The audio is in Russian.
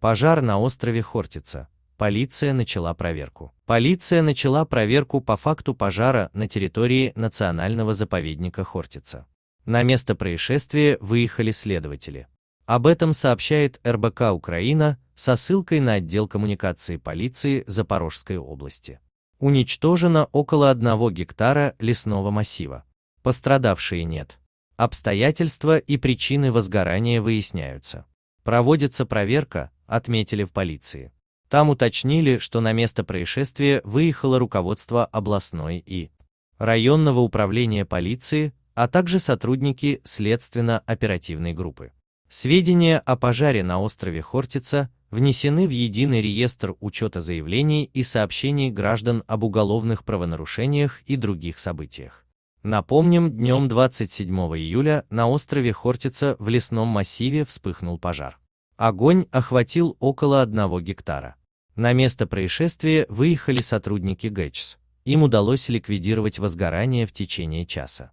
Пожар на острове Хортица. Полиция начала проверку. Полиция начала проверку по факту пожара на территории национального заповедника Хортица. На место происшествия выехали следователи. Об этом сообщает РБК Украина со ссылкой на отдел коммуникации полиции Запорожской области. Уничтожено около одного гектара лесного массива. Пострадавшие нет. Обстоятельства и причины возгорания выясняются. Проводится проверка, отметили в полиции. Там уточнили, что на место происшествия выехало руководство областной и районного управления полиции, а также сотрудники следственно-оперативной группы. Сведения о пожаре на острове Хортица внесены в единый реестр учета заявлений и сообщений граждан об уголовных правонарушениях и других событиях. Напомним, днем 27 июля на острове Хортица в лесном массиве вспыхнул пожар. Огонь охватил около одного гектара. На место происшествия выехали сотрудники ГЭЧС. Им удалось ликвидировать возгорание в течение часа.